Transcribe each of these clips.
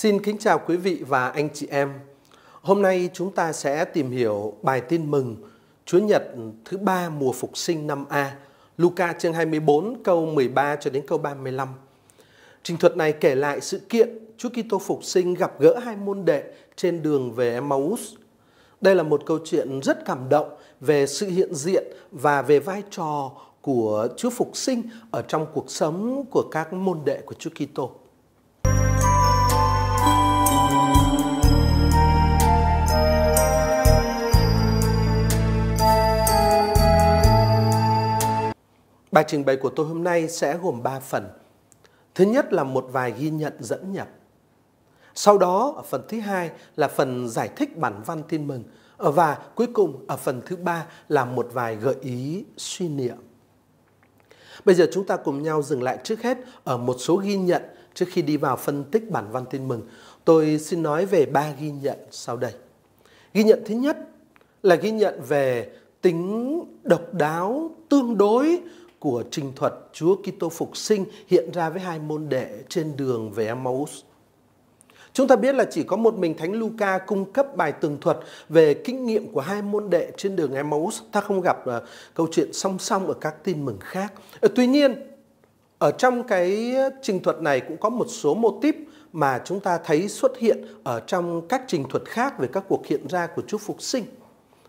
Xin kính chào quý vị và anh chị em. Hôm nay chúng ta sẽ tìm hiểu bài tin mừng Chúa Nhật thứ ba mùa phục sinh năm A, Luca chương 24 câu 13 cho đến câu 35. Trình thuật này kể lại sự kiện Chúa Kitô phục sinh gặp gỡ hai môn đệ trên đường về Emmaus. Đây là một câu chuyện rất cảm động về sự hiện diện và về vai trò của Chúa phục sinh ở trong cuộc sống của các môn đệ của Chúa Kitô. Bài trình bày của tôi hôm nay sẽ gồm 3 phần. Thứ nhất là một vài ghi nhận dẫn nhập. Sau đó ở phần thứ hai là phần giải thích bản văn tin mừng và cuối cùng ở phần thứ ba là một vài gợi ý suy niệm. Bây giờ chúng ta cùng nhau dừng lại trước hết ở một số ghi nhận trước khi đi vào phân tích bản văn tin mừng. Tôi xin nói về ba ghi nhận sau đây. Ghi nhận thứ nhất là ghi nhận về tính độc đáo tương đối của trình thuật Chúa Kitô phục sinh hiện ra với hai môn đệ trên đường về Emmaus. Chúng ta biết là chỉ có một mình Thánh Luca cung cấp bài tường thuật về kinh nghiệm của hai môn đệ trên đường Emmaus. Ta không gặp uh, câu chuyện song song ở các tin mừng khác. Uh, tuy nhiên, ở trong cái trình thuật này cũng có một số mô típ mà chúng ta thấy xuất hiện ở trong các trình thuật khác về các cuộc hiện ra của Chúa Phục Sinh.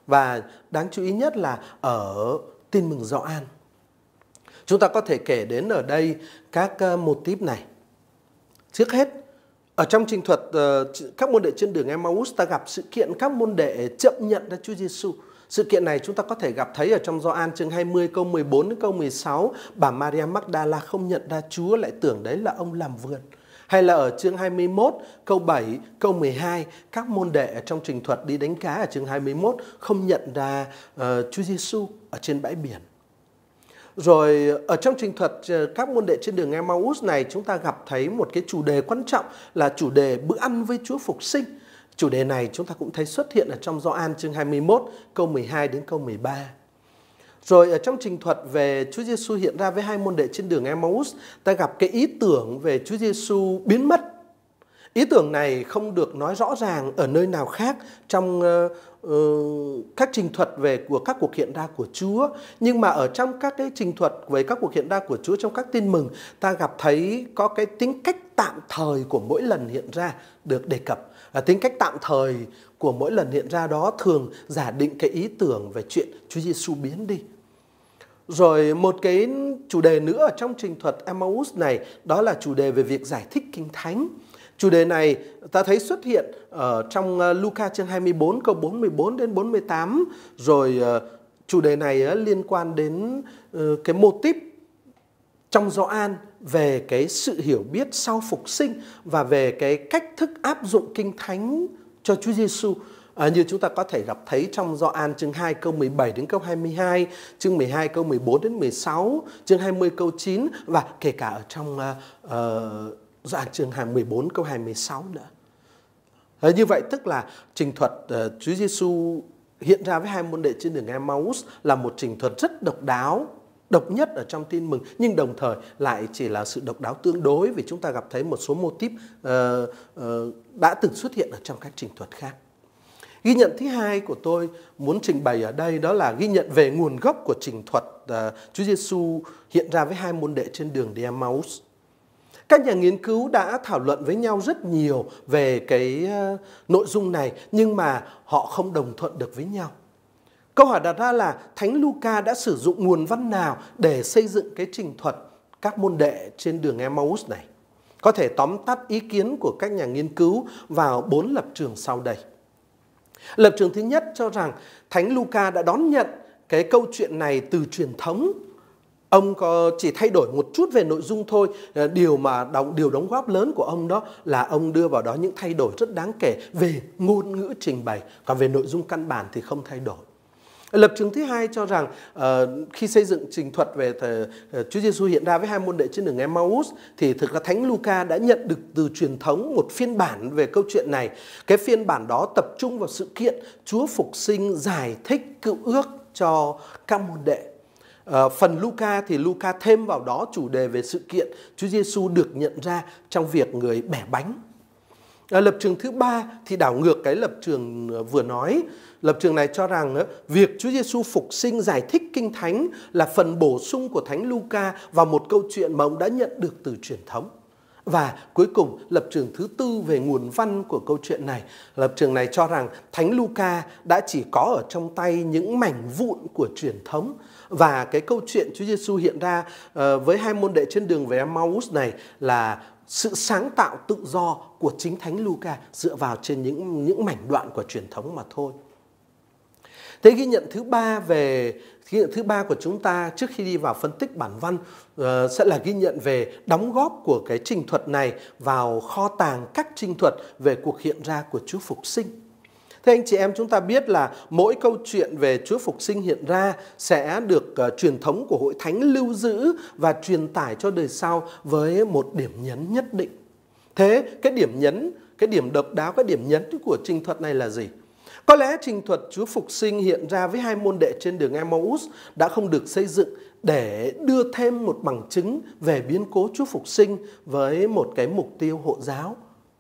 Và đáng chú ý nhất là ở tin mừng Gioan. an Chúng ta có thể kể đến ở đây các ờ, một tip này. Trước hết, ở trong trình thuật ờ, các môn đệ trên đường Emmaus ta gặp sự kiện các môn đệ chậm nhận ra Chúa Giêsu. Sự kiện này chúng ta có thể gặp thấy ở trong Gioan chương 20 câu 14 đến câu 16, bà Maria Magdala không nhận ra Chúa lại tưởng đấy là ông làm vườn. Hay là ở chương 21, câu 7, câu 12, các môn đệ trong trình thuật đi đánh cá ở chương 21 không nhận ra uh, Chúa Giêsu ở trên bãi biển. Rồi ở trong trình thuật ờ, các môn đệ trên đường Emmaus này chúng ta gặp thấy một cái chủ đề quan trọng là chủ đề bữa ăn với Chúa Phục sinh. Chủ đề này chúng ta cũng thấy xuất hiện ở trong Gioan chương 21 câu 12 đến câu 13. Rồi ở trong trình thuật về Chúa Giêsu hiện ra với hai môn đệ trên đường Emmaus, ta gặp cái ý tưởng về Chúa Giêsu biến mất Ý tưởng này không được nói rõ ràng ở nơi nào khác trong ờ, Ờ, các trình thuật về của các cuộc hiện đa của Chúa nhưng mà ở trong các cái trình thuật về các cuộc hiện đa của Chúa trong các tin mừng ta gặp thấy có cái tính cách tạm thời của mỗi lần hiện ra được đề cập à, tính cách tạm thời của mỗi lần hiện ra đó thường giả định cái ý tưởng về chuyện Chúa Giêsu biến đi rồi một cái chủ đề nữa ở trong trình thuật Emmaus này đó là chủ đề về việc giải thích kinh thánh. Chủ đề này ta thấy xuất hiện ở trong ờ, Luca chương 24 câu 44 đến 48 rồi ờ, chủ đề này ờ, liên quan đến cái mô típ trong Gioan về cái sự hiểu biết sau phục sinh và về cái cách thức áp dụng kinh thánh cho Chúa Giêsu. xu À, như chúng ta có thể gặp thấy trong Gioan chương 2 câu 17 đến câu 22, chương 12 câu 14 đến 16, chương 20 câu 9 và kể cả ở trong uh, ờ, uh, ờ, Gioan chương 14 câu 26 nữa. À, như vậy tức là trình thuật uh, Chúa Giêsu hiện ra với hai môn đệ trên đường Emmaus là một trình thuật rất độc đáo độc nhất ở trong tin mừng nhưng đồng thời lại chỉ là sự độc đáo tương đối vì chúng ta gặp thấy một số mô típ uh, uh, đã từng xuất hiện ở trong các trình thuật khác Ghi nhận thứ hai của tôi muốn trình bày ở đây đó là ghi nhận về nguồn gốc của trình thuật uh, Chúa Giêsu hiện ra với hai môn đệ trên đường đi Emmaus. Các nhà nghiên cứu đã thảo luận với nhau rất nhiều về cái uh, nội dung này nhưng mà họ không đồng thuận được với nhau. Câu hỏi đặt ra là Thánh Luca đã sử dụng nguồn văn nào để xây dựng cái trình thuật các môn đệ trên đường Emmaus này? Có thể tóm tắt ý kiến của các nhà nghiên cứu vào bốn lập trường sau đây. Lập trường thứ nhất cho rằng Thánh Luca đã đón nhận cái câu chuyện này từ truyền thống ông có chỉ thay đổi một chút về nội dung thôi ờ, điều mà đóng điều đóng góp lớn của ông đó là ông đưa vào đó những thay đổi rất đáng kể về ngôn ngữ trình bày còn về nội dung căn bản thì không thay đổi Lập trường thứ hai cho rằng uh, khi xây dựng trình thuật về thờ, uh, Chúa Giêsu hiện ra với hai môn đệ trên đường Emmaus thì thực ra Thánh Luca đã nhận được từ truyền thống một phiên bản về câu chuyện này. Cái phiên bản đó tập trung vào sự kiện Chúa phục sinh giải thích cựu ước cho các môn đệ. Uh, phần Luca thì Luca thêm vào đó chủ đề về sự kiện Chúa Giêsu được nhận ra trong việc người bẻ bánh À, lập trường thứ ba thì đảo ngược cái lập trường ờ, vừa nói. Lập trường này cho rằng ờ, việc Chúa Giêsu phục sinh giải thích kinh thánh là phần bổ sung của Thánh Luca vào một câu chuyện mà ông đã nhận được từ truyền thống. Và cuối cùng lập trường thứ tư về nguồn văn của câu chuyện này Lập trường này cho rằng Thánh Luca đã chỉ có ở trong tay những mảnh vụn của truyền thống Và cái câu chuyện Chúa Giêsu hiện ra ờ, với hai môn đệ trên đường về Emmaus này là sự sáng tạo tự do của chính thánh Luca dựa vào trên những những mảnh đoạn của truyền thống mà thôi. Thế ghi nhận thứ ba về ghi nhận thứ ba của chúng ta trước khi đi vào phân tích bản văn uh, sẽ là ghi nhận về đóng góp của cái trình thuật này vào kho tàng các trình thuật về cuộc hiện ra của Chúa phục sinh. Thế anh chị em chúng ta biết là mỗi câu chuyện về Chúa Phục sinh hiện ra sẽ được uh, truyền thống của hội thánh lưu giữ và truyền tải cho đời sau với một điểm nhấn nhất định. Thế cái điểm nhấn, cái điểm độc đáo, cái điểm nhấn của trình thuật này là gì? Có lẽ trình thuật Chúa Phục sinh hiện ra với hai môn đệ trên đường Emmaus đã không được xây dựng để đưa thêm một bằng chứng về biến cố Chúa Phục sinh với một cái mục tiêu hộ giáo.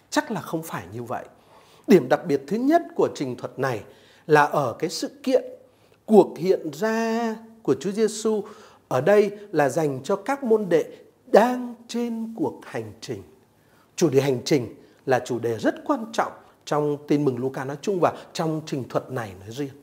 Chắc là không phải như vậy. Điểm đặc biệt thứ nhất của trình thuật này là ở cái sự kiện cuộc hiện ra của Chúa Giêsu ở đây là dành cho các môn đệ đang trên cuộc hành trình chủ đề hành trình là chủ đề rất quan trọng trong tin mừng Luca nói chung và trong trình thuật này nói riêng.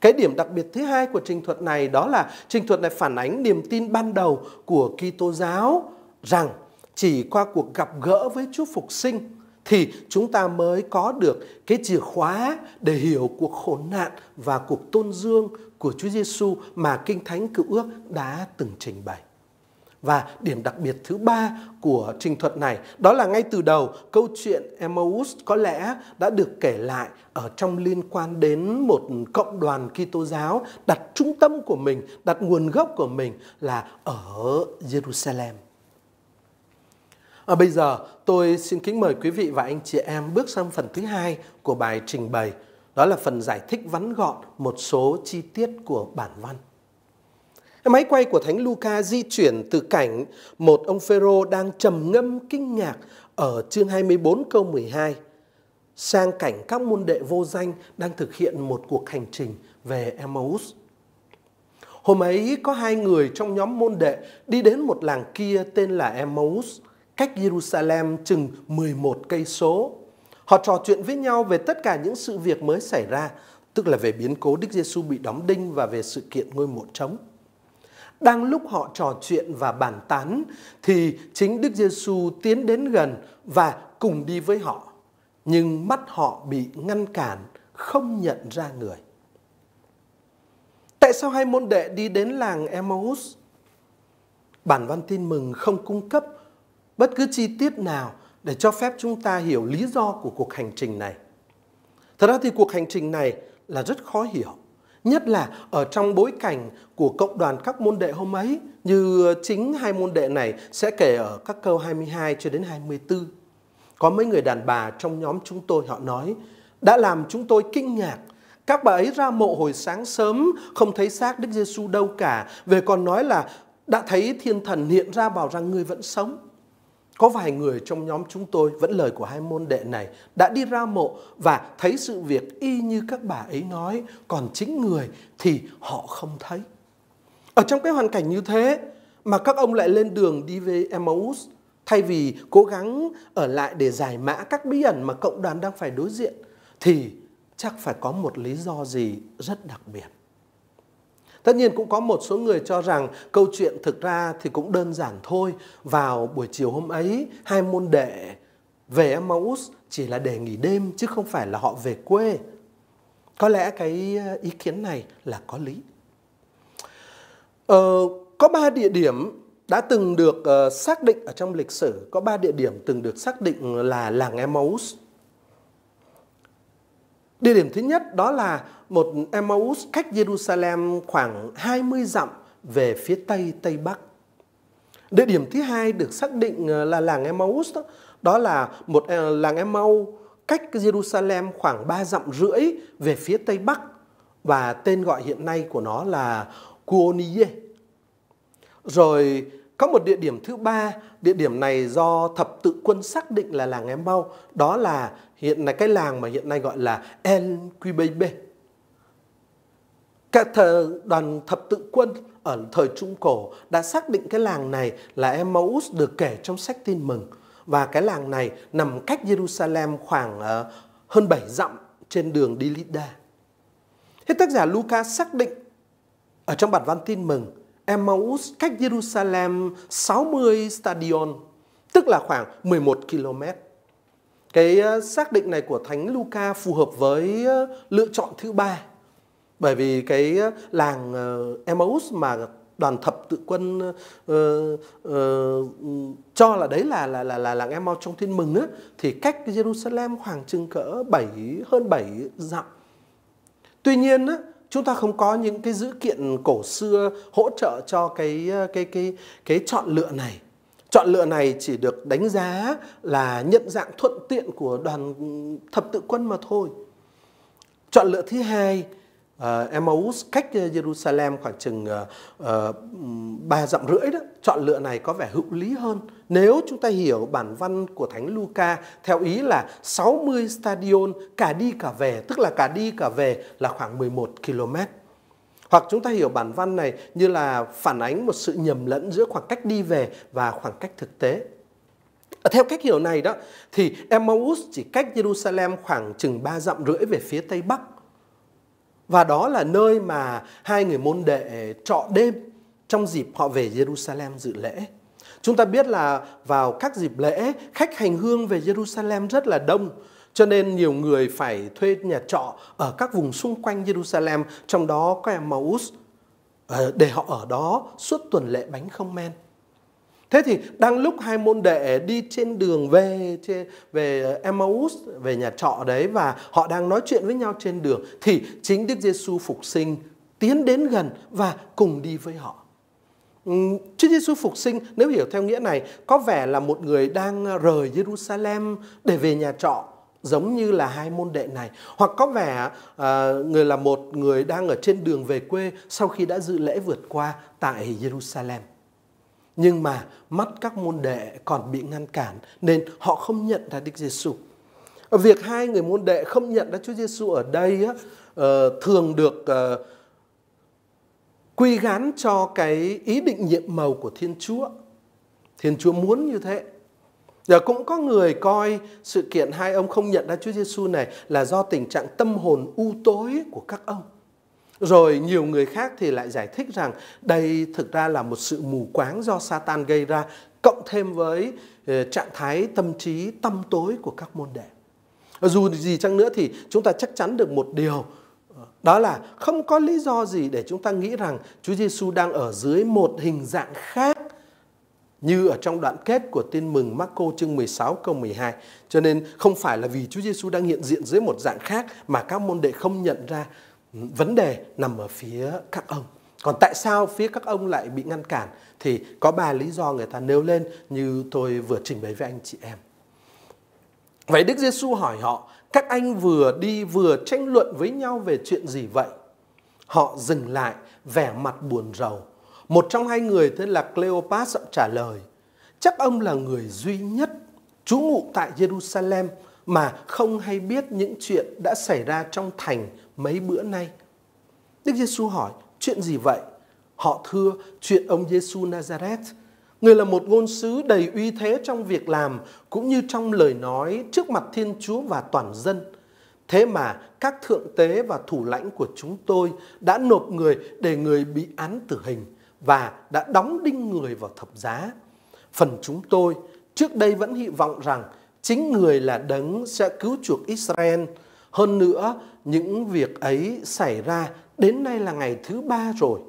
Cái điểm đặc biệt thứ hai của trình thuật này đó là trình thuật này phản ánh niềm tin ban đầu của Kitô giáo rằng chỉ qua cuộc gặp gỡ với Chúa Phục sinh thì chúng ta mới có được cái chìa khóa để hiểu cuộc khổ nạn và cuộc tôn dương của Chúa Giêsu mà Kinh Thánh Cựu Ước đã từng trình bày. Và điểm đặc biệt thứ ba của trình thuật này đó là ngay từ đầu câu chuyện Emmaus có lẽ đã được kể lại ở trong liên quan đến một cộng đoàn Kitô giáo đặt trung tâm của mình, đặt nguồn gốc của mình là ở Jerusalem. À, bây giờ tôi xin kính mời quý vị và anh chị em bước sang phần thứ hai của bài trình bày. Đó là phần giải thích vắn gọn một số chi tiết của bản văn. Máy quay của Thánh Luca di chuyển từ cảnh một ông Phêrô đang trầm ngâm kinh ngạc ở chương 24 câu 12 sang cảnh các môn đệ vô danh đang thực hiện một cuộc hành trình về Emmaus. Hôm ấy có hai người trong nhóm môn đệ đi đến một làng kia tên là Emmaus, cách Jerusalem chừng 11 cây số. Họ trò chuyện với nhau về tất cả những sự việc mới xảy ra, tức là về biến cố Đức Giêsu bị đóng đinh và về sự kiện ngôi mộ trống. Đang lúc họ trò chuyện và bàn tán thì chính Đức Giêsu tiến đến gần và cùng đi với họ. Nhưng mắt họ bị ngăn cản, không nhận ra người. Tại sao hai môn đệ đi đến làng Emmaus? Bản văn tin mừng không cung cấp bất cứ chi tiết nào để cho phép chúng ta hiểu lý do của cuộc hành trình này. Thật ra thì cuộc hành trình này là rất khó hiểu Nhất là ở trong bối cảnh của cộng đoàn các môn đệ hôm ấy như chính hai môn đệ này sẽ kể ở các câu 22 cho đến 24. Có mấy người đàn bà trong nhóm chúng tôi họ nói đã làm chúng tôi kinh ngạc các bà ấy ra mộ hồi sáng sớm không thấy xác Đức Giêsu đâu cả về còn nói là đã thấy thiên thần hiện ra bảo rằng người vẫn sống có vài người trong nhóm chúng tôi vẫn lời của hai môn đệ này đã đi ra mộ và thấy sự việc y như các bà ấy nói, còn chính người thì họ không thấy. Ở trong cái hoàn cảnh như thế mà các ông lại lên đường đi về Emmaus thay vì cố gắng ở lại để giải mã các bí ẩn mà cộng đoàn đang phải đối diện thì chắc phải có một lý do gì rất đặc biệt. Tất nhiên cũng có một số người cho rằng câu chuyện thực ra thì cũng đơn giản thôi. Vào buổi chiều hôm ấy, hai môn đệ về Emmaus chỉ là để nghỉ đêm chứ không phải là họ về quê. Có lẽ cái ờ, ý kiến này là có lý. Ờ, có ba địa điểm đã từng được uh, xác định ở trong lịch sử, có ba địa điểm từng được xác định là làng Emmaus Địa điểm thứ nhất đó là một Emmaus cách Jerusalem khoảng 20 dặm về phía Tây Tây Bắc. Địa điểm thứ hai được xác định ờ, là làng Emmaus đó, đó là một ờ, làng Emmaus cách Jerusalem khoảng 3 dặm rưỡi về phía Tây Bắc và tên gọi hiện nay của nó là Kuonie. Rồi có một địa điểm thứ ba, địa điểm này do thập tự quân xác định là làng Emmaus, đó là hiện là cái làng mà hiện nay gọi là El Quibebe. Các thờ đoàn thập tự quân ở thời Trung Cổ đã xác định cái làng này là Emmaus được kể trong sách tin mừng. Và cái làng này nằm cách Jerusalem khoảng ờ, hơn 7 dặm trên đường đi Lida. Thế tác giả Luca xác định ở trong bản văn tin mừng Emmaus cách Jerusalem 60 stadion, tức là khoảng 11 km cái ờ, xác định này của thánh Luca phù hợp với ờ, lựa chọn thứ ba bởi vì cái ờ, làng Emmaus mà đoàn thập tự quân uh, uh, cho là đấy là là là là làng Emmaus trong thiên mừng á thì cách Jerusalem khoảng chừng cỡ 7 hơn 7 dặm. Tuy nhiên á chúng ta không có những cái dữ kiện cổ xưa hỗ trợ cho cái cái cái cái, cái chọn lựa này Chọn lựa này chỉ được đánh giá là nhận dạng thuận tiện của đoàn thập tự quân mà thôi. Chọn lựa thứ hai, uh, Emmaus cách ờ, Jerusalem khoảng chừng ờ, ba uh, dặm rưỡi đó. Chọn lựa này có vẻ hữu lý hơn. Nếu chúng ta hiểu bản văn của Thánh Luca theo ý là 60 stadion cả đi cả về, tức là cả đi cả về là khoảng 11 km. Hoặc chúng ta hiểu bản văn này như là phản ánh một sự nhầm lẫn giữa khoảng cách đi về và khoảng cách thực tế. Theo cách hiểu này đó thì Emmaus chỉ cách Jerusalem khoảng chừng 3 dặm rưỡi về phía tây bắc. Và đó là nơi mà hai người môn đệ trọ đêm trong dịp họ về Jerusalem dự lễ. Chúng ta biết là vào các dịp lễ, khách hành hương về Jerusalem rất là đông cho nên nhiều người phải thuê nhà trọ ở các vùng xung quanh Jerusalem, trong đó có Emmaus, ờ, để họ ở đó suốt tuần lễ bánh không men. Thế thì đang lúc hai môn đệ đi trên đường về trên, về Emmaus, về nhà trọ đấy và họ đang nói chuyện với nhau trên đường thì chính Đức Giêsu phục sinh tiến đến gần và cùng đi với họ. Ừ, Chúa Giêsu phục sinh nếu hiểu theo nghĩa này có vẻ là một người đang rời Jerusalem để về nhà trọ giống như là hai môn đệ này hoặc có vẻ à, người là một người đang ở trên đường về quê sau khi đã dự lễ vượt qua tại Jerusalem nhưng mà mắt các môn đệ còn bị ngăn cản nên họ không nhận ra Đức Giêsu việc hai người môn đệ không nhận ra Chúa Giêsu ở đây á, uh, thường được uh, quy gán cho cái ý định nhiệm màu của Thiên Chúa Thiên Chúa muốn như thế Giờ cũng có người coi sự kiện hai ông không nhận ra Chúa Giêsu này là do tình trạng tâm hồn u tối của các ông. Rồi nhiều người khác thì lại giải thích rằng đây thực ra là một sự mù quáng do Satan gây ra cộng thêm với ờ, trạng thái tâm trí tâm tối của các môn đệ. Dù gì chăng nữa thì chúng ta chắc chắn được một điều ờ, đó là không có lý do gì để chúng ta nghĩ rằng Chúa Giêsu đang ở dưới một hình dạng khác như ở trong đoạn kết của tin mừng Marco chương 16 câu 12. Cho nên không phải là vì Chúa Giêsu đang hiện diện dưới một dạng khác mà các môn đệ không nhận ra ừ, vấn đề nằm ở phía các ông. Còn tại sao phía các ông lại bị ngăn cản thì có ba lý do người ta nêu lên như tôi vừa trình bày với anh chị em. Vậy Đức Giêsu hỏi họ, các anh vừa đi vừa tranh luận với nhau về chuyện gì vậy? Họ dừng lại, vẻ mặt buồn rầu một trong hai người tên là Cleopas trả lời, chắc ông là người duy nhất trú ngụ tại Jerusalem mà không hay biết những chuyện đã xảy ra trong thành mấy bữa nay. Đức Giêsu hỏi, chuyện gì vậy? Họ thưa chuyện ông Giêsu Nazareth. Người là một ngôn sứ đầy uy thế trong việc làm cũng như trong lời nói trước mặt Thiên Chúa và toàn dân. Thế mà các thượng tế và thủ lãnh của chúng tôi đã nộp người để người bị án tử hình và đã đóng đinh người vào thập giá. Phần chúng tôi trước đây vẫn hy vọng rằng chính người là đấng sẽ cứu chuộc Israel. Hơn nữa, những việc ấy xảy ra đến nay là ngày thứ ba rồi.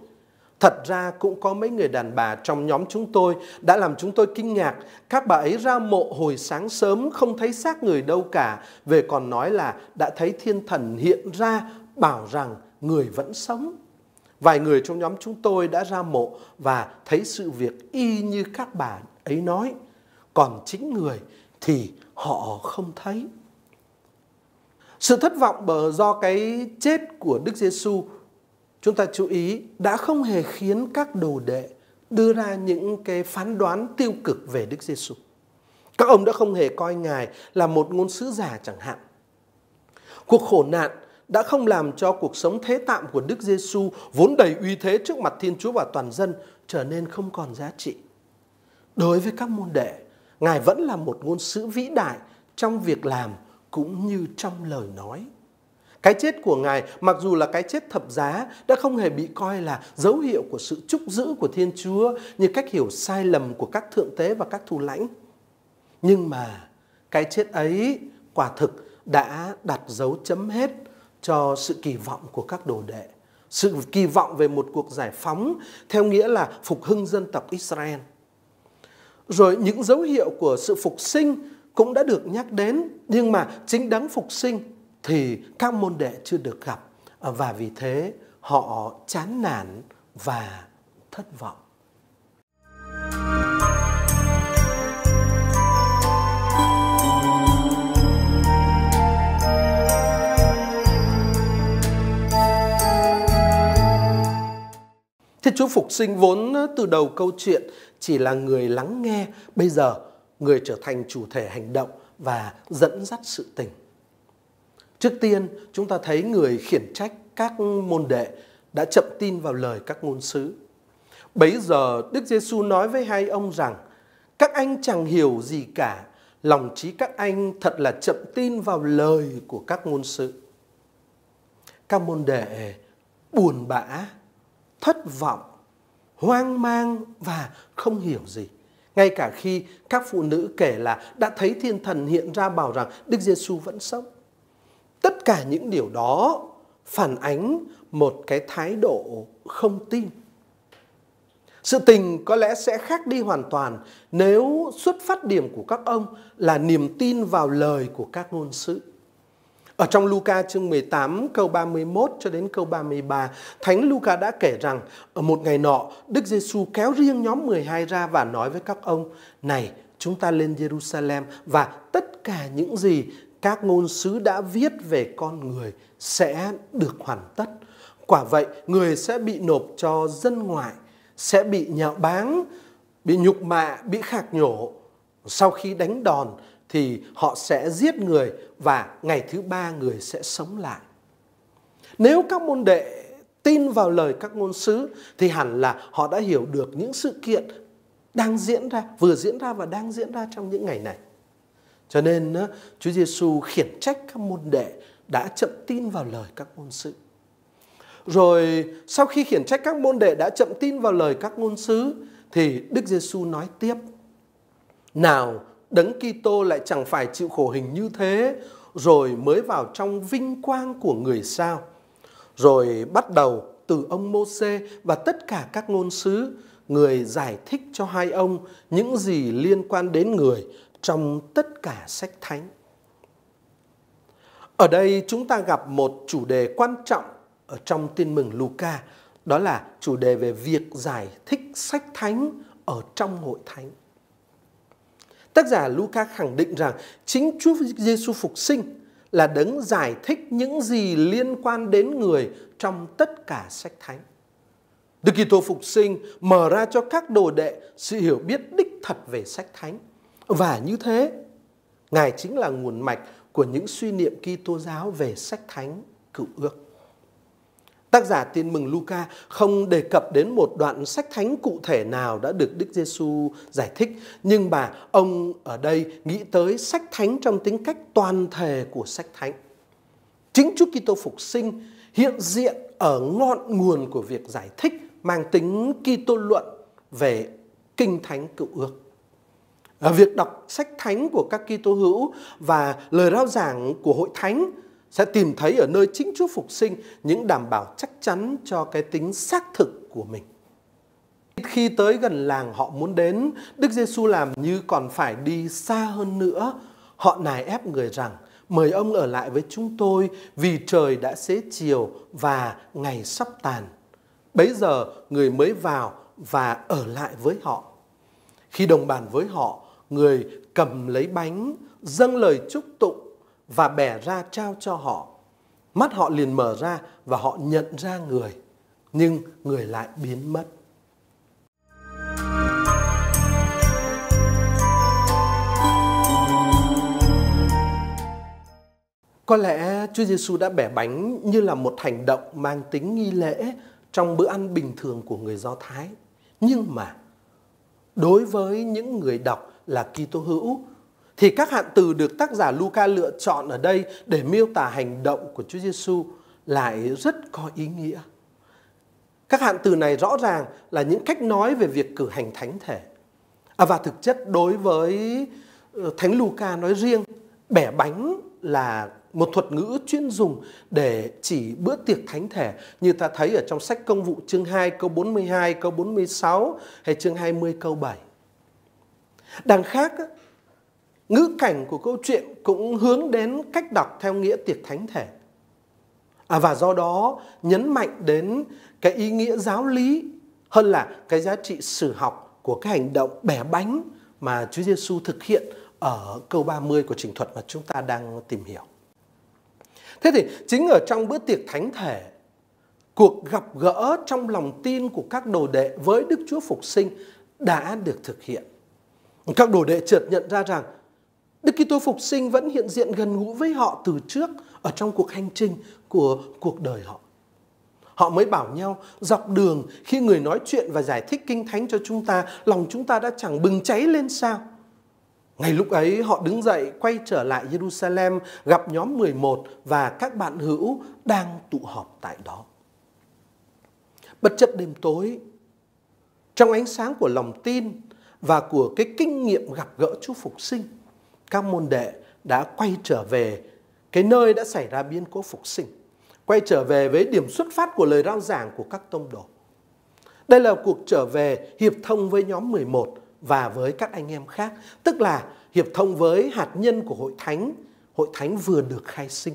Thật ra cũng có mấy người đàn bà trong nhóm chúng tôi đã làm chúng tôi kinh ngạc. Các bà ấy ra mộ hồi sáng sớm không thấy xác người đâu cả. Về còn nói là đã thấy thiên thần hiện ra bảo rằng người vẫn sống. Vài người trong nhóm chúng tôi đã ra mộ và thấy sự việc y như các bạn ấy nói. Còn chính người thì họ không thấy. Sự thất vọng bởi do cái chết của Đức Giêsu chúng ta chú ý đã không hề khiến các đồ đệ đưa ra những cái phán đoán tiêu cực về Đức Giêsu. Các ông đã không hề coi ngài là một ngôn sứ giả chẳng hạn. Cuộc khổ nạn đã không làm cho cuộc sống thế tạm của Đức Giêsu vốn đầy uy thế trước mặt Thiên Chúa và toàn dân trở nên không còn giá trị. Đối với các môn đệ, Ngài vẫn là một ngôn sứ vĩ đại trong việc làm cũng như trong lời nói. Cái chết của Ngài, mặc dù là cái chết thập giá, đã không hề bị coi là dấu hiệu của sự trúc giữ của Thiên Chúa như cách hiểu sai lầm của các thượng tế và các thủ lãnh. Nhưng mà cái chết ấy quả thực đã đặt dấu chấm hết cho sự kỳ vọng của các đồ đệ sự kỳ vọng về một cuộc giải phóng theo nghĩa là phục hưng dân tộc Israel. Rồi những dấu hiệu của sự phục sinh cũng đã được nhắc đến, nhưng mà chính đáng phục sinh thì các môn đệ chưa được gặp và vì thế họ chán nản và thất vọng. Thiên Chúa Phục sinh vốn từ đầu câu chuyện chỉ là người lắng nghe, bây giờ người trở thành chủ thể hành động và dẫn dắt sự tình. Trước tiên, chúng ta thấy người khiển trách các môn đệ đã chậm tin vào lời các ngôn sứ. Bấy giờ Đức Giêsu nói với hai ông rằng: Các anh chẳng hiểu gì cả, lòng trí các anh thật là chậm tin vào lời của các ngôn sứ. Các môn đệ buồn bã thất vọng, hoang mang và không hiểu gì. Ngay cả khi các phụ nữ kể là đã thấy thiên thần hiện ra bảo rằng Đức Giêsu vẫn sống. Tất cả những điều đó phản ánh một cái thái độ không tin. Sự tình có lẽ sẽ khác đi hoàn toàn nếu xuất phát điểm của các ông là niềm tin vào lời của các ngôn sứ. Ở trong Luca chương 18 câu 31 cho đến câu 33, Thánh Luca đã kể rằng ở một ngày nọ, Đức Giêsu kéo riêng nhóm 12 ra và nói với các ông: "Này, chúng ta lên Jerusalem và tất cả những gì các ngôn sứ đã viết về con người sẽ được hoàn tất. Quả vậy, người sẽ bị nộp cho dân ngoại, sẽ bị nhạo báng, bị nhục mạ, bị khạc nhổ. Sau khi đánh đòn, thì họ sẽ giết người và ngày thứ ba người sẽ sống lại. Nếu các môn đệ tin vào lời các ngôn sứ thì hẳn là họ đã hiểu được những sự kiện đang diễn ra, vừa diễn ra và đang diễn ra trong những ngày này. Cho nên Chúa Giêsu khiển trách các môn đệ đã chậm tin vào lời các ngôn sứ. Rồi sau khi khiển trách các môn đệ đã chậm tin vào lời các ngôn sứ thì Đức Giêsu nói tiếp: "Nào, Đấng Kitô lại chẳng phải chịu khổ hình như thế, rồi mới vào trong vinh quang của người sao. Rồi bắt đầu từ ông Môsê và tất cả các ngôn sứ, người giải thích cho hai ông những gì liên quan đến người trong tất cả sách thánh. Ở đây chúng ta gặp một chủ đề quan trọng ở trong Tin mừng Luca, đó là chủ đề về việc giải thích sách thánh ở trong hội thánh. Tác giả Luca khẳng định rằng chính Chúa Giêsu phục sinh là đấng giải thích những gì liên quan đến người trong tất cả sách thánh. Đức Kitô phục sinh mở ra cho các đồ đệ sự hiểu biết đích thật về sách thánh. Và như thế, Ngài chính là nguồn mạch của những suy niệm Kitô giáo về sách thánh cựu ước. Tác giả Tin mừng Luca không đề cập đến một đoạn sách thánh cụ thể nào đã được Đức Giêsu giải thích, nhưng mà ông ở đây nghĩ tới sách thánh trong tính cách toàn thể của sách thánh. Chính Chúa Kitô phục sinh hiện diện ở ngọn nguồn của việc giải thích mang tính Kitô luận về kinh thánh cựu ước. Ở việc đọc sách thánh của các Kitô hữu và lời rao giảng của hội thánh sẽ tìm thấy ở nơi chính Chúa phục sinh những đảm bảo chắc chắn cho cái tính xác thực của mình. Khi tới gần làng họ muốn đến, Đức Giêsu làm như còn phải đi xa hơn nữa. Họ nài ép người rằng, mời ông ở lại với chúng tôi vì trời đã xế chiều và ngày sắp tàn. Bấy giờ người mới vào và ở lại với họ. Khi đồng bàn với họ, người cầm lấy bánh, dâng lời chúc tụng và bẻ ra trao cho họ. Mắt họ liền mở ra và họ nhận ra người, nhưng người lại biến mất. Có lẽ Chúa Giêsu đã bẻ bánh như là một hành động mang tính nghi lễ trong bữa ăn bình thường của người Do Thái. Nhưng mà đối với những người đọc là Kitô hữu thì các hạn từ được tác giả Luca lựa chọn ở đây để miêu tả hành động của Chúa Giêsu lại rất có ý nghĩa. Các hạn từ này rõ ràng là những cách nói về việc cử hành thánh thể. À, và thực chất đối với ờ, Thánh Luca nói riêng, bẻ bánh là một thuật ngữ chuyên dùng để chỉ bữa tiệc thánh thể như ta thấy ở trong sách công vụ chương 2 câu 42, câu 46 hay chương 20 câu 7. Đằng khác ngữ cảnh của câu chuyện cũng hướng đến cách đọc theo nghĩa tiệc thánh thể. À, và do đó nhấn mạnh đến cái ý nghĩa giáo lý hơn là cái giá trị sử học của cái hành động bẻ bánh mà Chúa Giêsu thực hiện ở câu 30 của trình thuật mà chúng ta đang tìm hiểu. Thế thì chính ở trong bữa tiệc thánh thể, cuộc gặp gỡ trong lòng tin của các đồ đệ với Đức Chúa Phục Sinh đã được thực hiện. Các đồ đệ chợt nhận ra rằng Đức Kitô phục sinh vẫn hiện diện gần gũi với họ từ trước ở trong cuộc hành trình của cuộc đời họ. Họ mới bảo nhau dọc đường khi người nói chuyện và giải thích kinh thánh cho chúng ta, lòng chúng ta đã chẳng bừng cháy lên sao? Ngày lúc ấy họ đứng dậy quay trở lại Jerusalem gặp nhóm 11 và các bạn hữu đang tụ họp tại đó. Bất chấp đêm tối, trong ánh sáng của lòng tin và của cái kinh nghiệm gặp gỡ Chúa Phục Sinh, các môn đệ đã quay trở về cái nơi đã xảy ra biến cố phục sinh, quay trở về với điểm xuất phát của lời rao giảng của các tông đồ. Đây là cuộc trở về hiệp thông với nhóm 11 và với các anh em khác, tức là hiệp thông với hạt nhân của hội thánh, hội thánh vừa được khai sinh.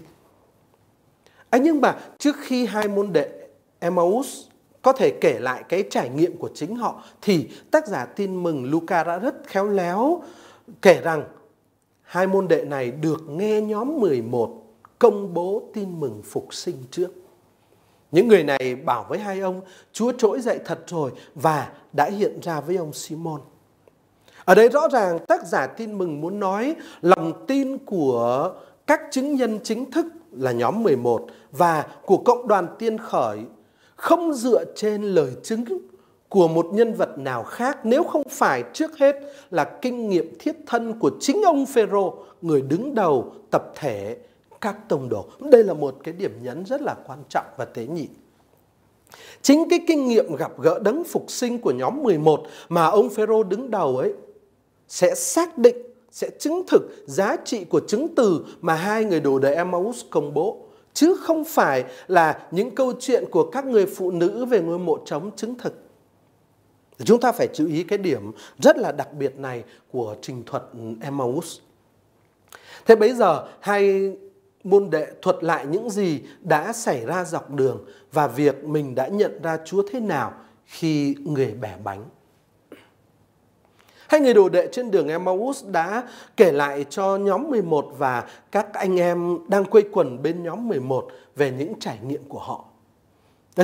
À, nhưng mà trước khi hai môn đệ Emmaus có thể kể lại cái trải nghiệm của chính họ thì tác giả tin mừng Luca đã rất khéo léo kể rằng hai môn đệ này được nghe nhóm 11 công bố tin mừng phục sinh trước. Những người này bảo với hai ông, Chúa trỗi dậy thật rồi và đã hiện ra với ông Simon. Ở đây rõ ràng tác giả tin mừng muốn nói lòng tin của các chứng nhân chính thức là nhóm 11 và của cộng đoàn tiên khởi không dựa trên lời chứng của một nhân vật nào khác nếu không phải trước hết là kinh nghiệm thiết thân của chính ông Phêrô người đứng đầu tập thể các tông đồ. Đây là một cái điểm nhấn rất là quan trọng và tế nhị. Chính cái kinh nghiệm gặp gỡ đấng phục sinh của nhóm 11 mà ông Phêrô đứng đầu ấy sẽ xác định sẽ chứng thực giá trị của chứng từ mà hai người đồ đệ Emmaus công bố chứ không phải là những câu chuyện của các người phụ nữ về ngôi mộ trống chứng thực Chúng ta phải chú ý cái điểm rất là đặc biệt này của trình thuật Emmaus. Thế bây giờ hai môn đệ thuật lại những gì đã xảy ra dọc đường và việc mình đã nhận ra Chúa thế nào khi người bẻ bánh. Hai người đồ đệ trên đường Emmaus đã kể lại cho nhóm 11 và các anh em đang quây quần bên nhóm 11 về những trải nghiệm của họ.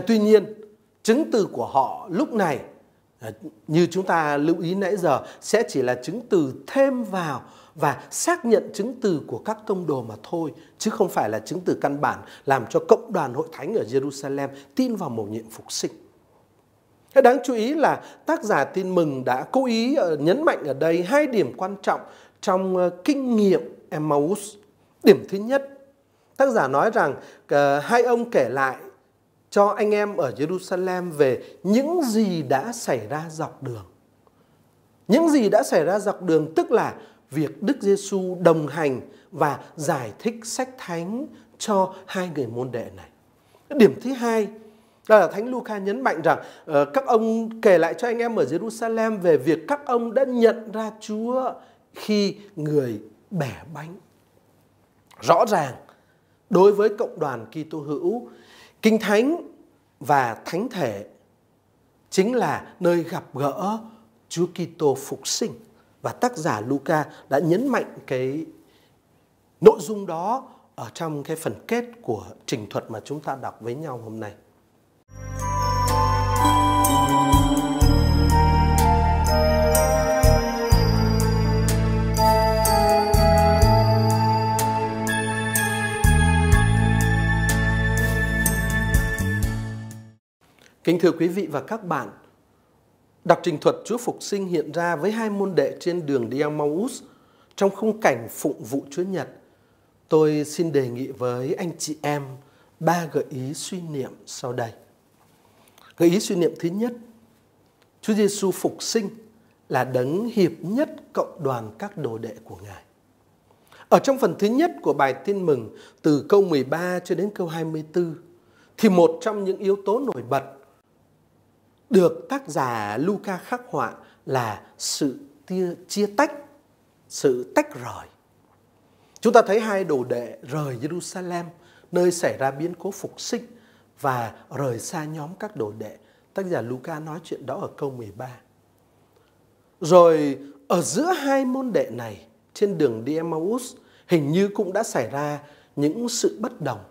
Tuy nhiên, chứng từ của họ lúc này Ờ, như chúng ta lưu ý nãy giờ sẽ chỉ là chứng từ thêm vào và xác nhận chứng từ của các công đồ mà thôi chứ không phải là chứng từ căn bản làm cho cộng đoàn hội thánh ở Jerusalem tin vào mầu nhiệm phục sinh. Đáng chú ý là tác giả tin mừng đã cố ý ờ, nhấn mạnh ở đây hai điểm quan trọng trong ờ, kinh nghiệm Emmaus. Điểm thứ nhất, tác giả nói rằng hai ông kể lại cho anh em ở Jerusalem về những gì đã xảy ra dọc đường. Những gì đã xảy ra dọc đường tức là việc Đức Giêsu đồng hành và giải thích sách thánh cho hai người môn đệ này. Điểm thứ hai đó là Thánh Luca nhấn mạnh rằng ờ, các ông kể lại cho anh em ở Jerusalem về việc các ông đã nhận ra Chúa khi người bẻ bánh. Rõ ràng đối với cộng đoàn Kitô hữu Kinh Thánh và Thánh Thể chính là nơi gặp gỡ Chúa Kitô phục sinh và tác giả Luca đã nhấn mạnh cái nội dung đó ở trong cái phần kết của trình thuật mà chúng ta đọc với nhau hôm nay. Kính thưa quý vị và các bạn, đọc trình thuật Chúa Phục sinh hiện ra với hai môn đệ trên đường đi Emmaus trong khung cảnh phụng vụ Chúa Nhật. Tôi xin đề nghị với anh chị em ba gợi ý suy niệm sau đây. Gợi ý suy niệm thứ nhất, Chúa Giêsu phục sinh là đấng hiệp nhất cộng đoàn các đồ đệ của Ngài. Ở trong phần thứ nhất của bài tin mừng từ câu 13 cho đến câu 24 thì một trong những yếu tố nổi bật được tác giả Luca khắc họa là sự tia, chia tách, sự tách rời. Chúng ta thấy hai đồ đệ rời Jerusalem, nơi xảy ra biến cố phục sinh và rời xa nhóm các đồ đệ. Tác giả Luca nói chuyện đó ở câu 13. Rồi ở giữa hai môn đệ này, trên đường đi Emmaus, hình như cũng đã xảy ra những sự bất đồng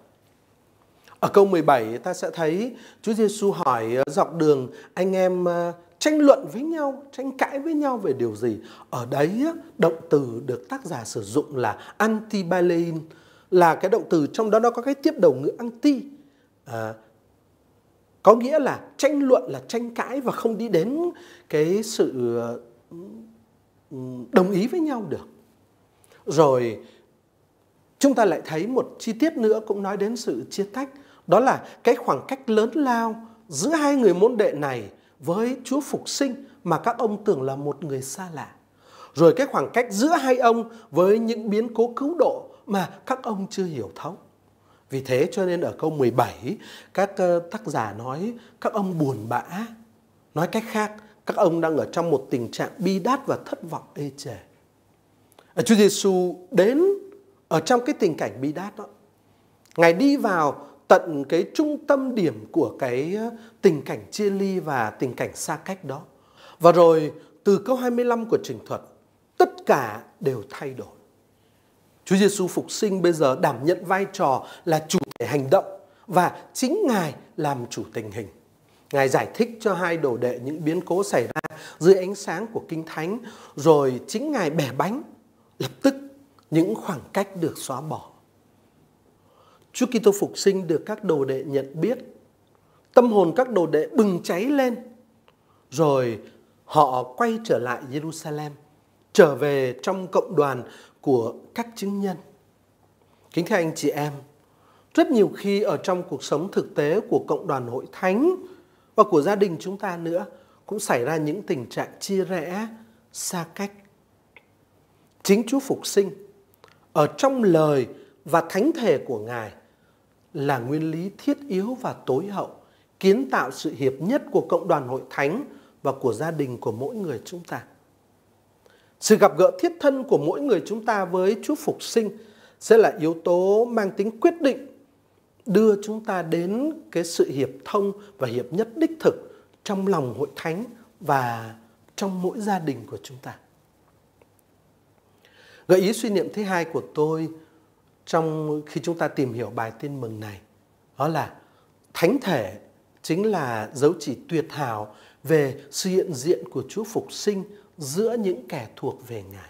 ở câu 17 ta sẽ thấy Chúa Giêsu hỏi ờ, dọc đường anh em ờ, tranh luận với nhau, tranh cãi với nhau về điều gì. Ở đấy động từ được tác giả sử dụng là antibalein là cái động từ trong đó nó có cái tiếp đầu ngữ anti à, có nghĩa là tranh luận là tranh cãi và không đi đến cái sự đồng ý với nhau được. Rồi chúng ta lại thấy một chi tiết nữa cũng nói đến sự chia tách đó là cái khoảng cách lớn lao giữa hai người môn đệ này với Chúa Phục Sinh mà các ông tưởng là một người xa lạ. Rồi cái khoảng cách giữa hai ông với những biến cố cứu độ mà các ông chưa hiểu thấu. Vì thế cho nên ở câu 17 các ờ, tác giả nói các ông buồn bã. Nói cách khác, các ông đang ở trong một tình trạng bi đát và thất vọng ê chề. Chúa Giêsu đến ở trong cái tình cảnh bi đát đó. Ngài đi vào tận cái trung tâm điểm của cái ờ, tình cảnh chia ly và tình cảnh xa cách đó. Và rồi từ câu 25 của trình thuật, tất cả đều thay đổi. Chúa Giêsu phục sinh bây giờ đảm nhận vai trò là chủ thể hành động và chính Ngài làm chủ tình hình. Ngài giải thích cho hai đồ đệ những biến cố xảy ra dưới ánh sáng của Kinh Thánh, rồi chính Ngài bẻ bánh, lập tức những khoảng cách được xóa bỏ. Chúa Kitô phục sinh được các đồ đệ nhận biết. Tâm hồn các đồ đệ bừng cháy lên. Rồi họ quay trở lại Jerusalem, trở về trong cộng đoàn của các chứng nhân. Kính thưa anh chị em, rất nhiều khi ở trong cuộc sống thực tế của cộng đoàn hội thánh và của gia đình chúng ta nữa cũng xảy ra những tình trạng chia rẽ, xa cách. Chính Chúa phục sinh ở trong lời và thánh thể của Ngài là nguyên lý thiết yếu và tối hậu, kiến tạo sự hiệp nhất của cộng đoàn hội thánh và của gia đình của mỗi người chúng ta. Sự gặp gỡ thiết thân của mỗi người chúng ta với Chúa Phục sinh sẽ là yếu tố mang tính quyết định đưa chúng ta đến cái sự hiệp thông và hiệp nhất đích thực trong lòng hội thánh và trong mỗi gia đình của chúng ta. Gợi ý suy niệm thứ hai của tôi trong khi chúng ta tìm hiểu bài tin mừng này đó là thánh thể chính là dấu chỉ tuyệt hảo về sự hiện diện của Chúa phục sinh giữa những kẻ thuộc về Ngài.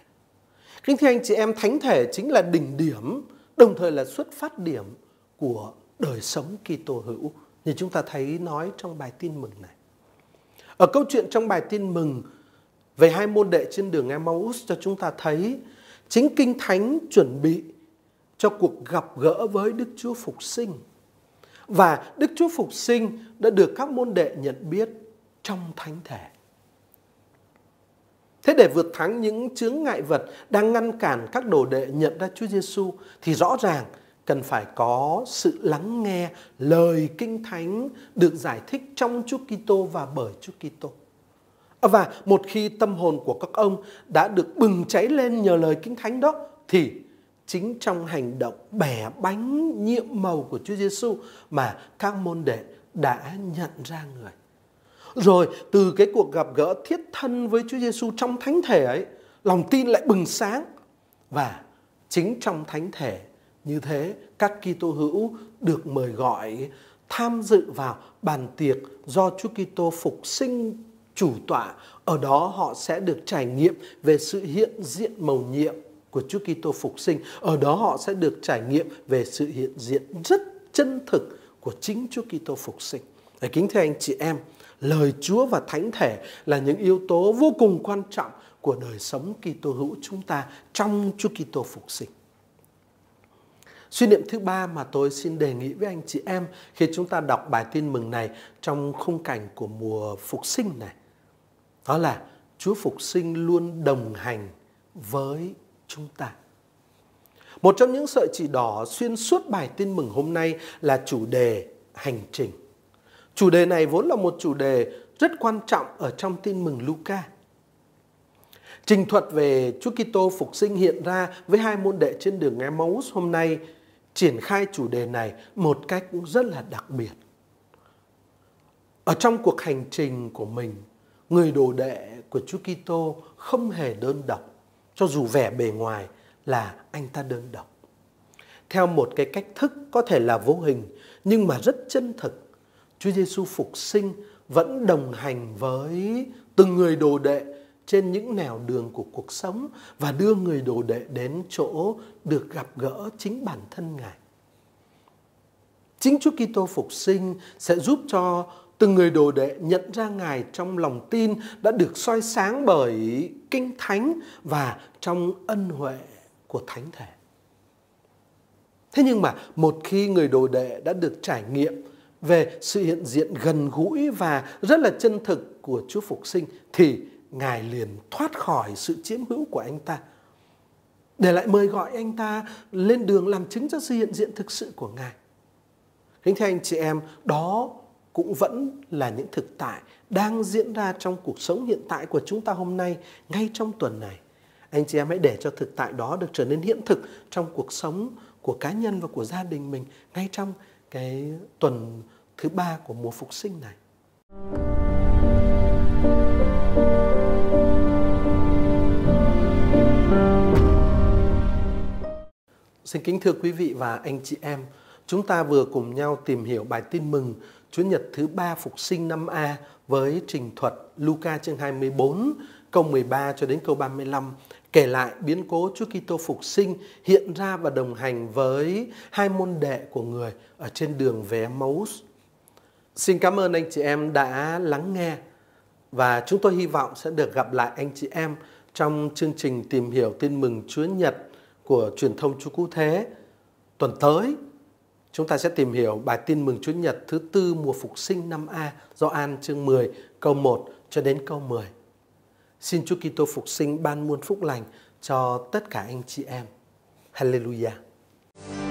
Kính thưa anh chị em, thánh thể chính là đỉnh điểm, đồng thời là xuất phát điểm của đời sống Kitô hữu như chúng ta thấy nói trong bài tin mừng này. Ở câu chuyện trong bài tin mừng về hai môn đệ trên đường Emmaus cho chúng ta thấy chính Kinh Thánh chuẩn bị cho cuộc gặp gỡ với Đức Chúa Phục Sinh. Và Đức Chúa Phục Sinh đã được các môn đệ nhận biết trong Thánh Thể. Thế để vượt thắng những chướng ngại vật đang ngăn cản các đồ đệ nhận ra Chúa Giêsu thì rõ ràng cần phải có sự lắng nghe lời kinh thánh được giải thích trong Chúa Kitô và bởi Chúa Kitô. Và một khi tâm hồn của các ông đã được bừng cháy lên nhờ lời kinh thánh đó thì chính trong hành động bẻ bánh nhiệm màu của Chúa Giêsu mà các môn đệ đã nhận ra người. Rồi từ cái cuộc gặp gỡ thiết thân với Chúa Giêsu trong thánh thể ấy, lòng tin lại bừng sáng và chính trong thánh thể như thế các Kitô hữu được mời gọi tham dự vào bàn tiệc do Chúa Kitô phục sinh chủ tọa, ở đó họ sẽ được trải nghiệm về sự hiện diện mầu nhiệm của Chúa Kitô phục sinh. Ở đó họ sẽ được trải nghiệm về sự hiện diện rất chân thực của chính Chúa Kitô phục sinh. Để kính thưa anh chị em, lời Chúa và thánh thể là những yếu tố vô cùng quan trọng của đời sống Kitô hữu chúng ta trong Chúa Kitô phục sinh. Suy niệm thứ ba mà tôi xin đề nghị với anh chị em khi chúng ta đọc bài tin mừng này trong khung cảnh của mùa phục sinh này. Đó là Chúa phục sinh luôn đồng hành với chúng ta. Một trong những sợi chỉ đỏ xuyên suốt bài tin mừng hôm nay là chủ đề hành trình. Chủ đề này vốn là một chủ đề rất quan trọng ở trong tin mừng Luca. Trình thuật về Chúa Kitô phục sinh hiện ra với hai môn đệ trên đường Emmaus hôm nay triển khai chủ đề này một cách rất là đặc biệt. Ở trong cuộc hành trình của mình, người đồ đệ của Chúa Kitô không hề đơn độc cho dù vẻ bề ngoài là anh ta đơn độc. Theo một cái cách thức có thể là vô hình nhưng mà rất chân thực, Chúa Giêsu phục sinh vẫn đồng hành với từng người đồ đệ trên những nẻo đường của cuộc sống và đưa người đồ đệ đến chỗ được gặp gỡ chính bản thân Ngài. Chính Chúa Kitô phục sinh sẽ giúp cho từng người đồ đệ nhận ra Ngài trong lòng tin đã được soi sáng bởi Kinh Thánh và trong ân huệ của Thánh Thể. Thế nhưng mà một khi người đồ đệ đã được trải nghiệm về sự hiện diện gần gũi và rất là chân thực của Chúa Phục Sinh thì Ngài liền thoát khỏi sự chiếm hữu của anh ta để lại mời gọi anh ta lên đường làm chứng cho sự hiện diện thực sự của Ngài. Kính thưa anh chị em, đó cũng vẫn là những thực tại đang diễn ra trong cuộc sống hiện tại của chúng ta hôm nay ngay trong tuần này anh chị em hãy để cho thực tại đó được trở nên hiện thực trong cuộc sống của cá nhân và của gia đình mình ngay trong cái tuần thứ ba của mùa phục sinh này xin kính thưa quý vị và anh chị em Chúng ta vừa cùng nhau tìm hiểu bài tin mừng Chúa Nhật thứ ba phục sinh năm A với trình thuật Luca chương 24 câu 13 cho đến câu 35 kể lại biến cố Chúa Kitô phục sinh hiện ra và đồng hành với hai môn đệ của người ở trên đường về Emmaus. Xin cảm ơn anh chị em đã lắng nghe và chúng tôi hy vọng sẽ được gặp lại anh chị em trong chương trình tìm hiểu tin mừng Chúa Nhật của truyền thông Chúa Cú Thế tuần tới Chúng ta sẽ tìm hiểu bài tin mừng Chúa Nhật thứ tư mùa phục sinh năm A do An chương 10 câu 1 cho đến câu 10. Xin Chúa Kitô phục sinh ban muôn phúc lành cho tất cả anh chị em. Hallelujah.